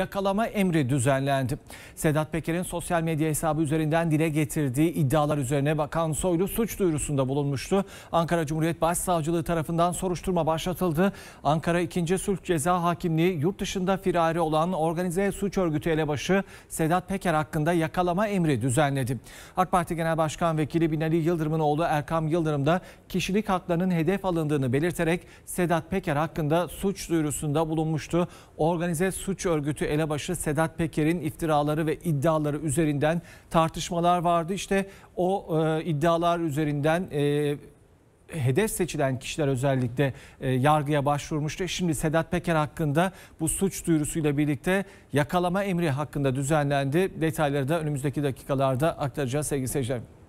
yakalama emri düzenlendi. Sedat Peker'in sosyal medya hesabı üzerinden dile getirdiği iddialar üzerine Bakan Soylu suç duyurusunda bulunmuştu. Ankara Cumhuriyet Başsavcılığı tarafından soruşturma başlatıldı. Ankara 2. Sulh Ceza Hakimliği yurt dışında firari olan organize suç örgütü elebaşı Sedat Peker hakkında yakalama emri düzenledi. AK Parti Genel Başkan Vekili Binali Yıldırım'ın oğlu Erkam Yıldırım da kişilik haklarının hedef alındığını belirterek Sedat Peker hakkında suç duyurusunda bulunmuştu. Organize suç örgütü elebaşı Sedat Peker'in iftiraları ve iddiaları üzerinden tartışmalar vardı. İşte o e, iddialar üzerinden e, hedef seçilen kişiler özellikle e, yargıya başvurmuştu. Şimdi Sedat Peker hakkında bu suç duyurusuyla birlikte yakalama emri hakkında düzenlendi. Detayları da önümüzdeki dakikalarda aktaracağız sevgili seyirciler.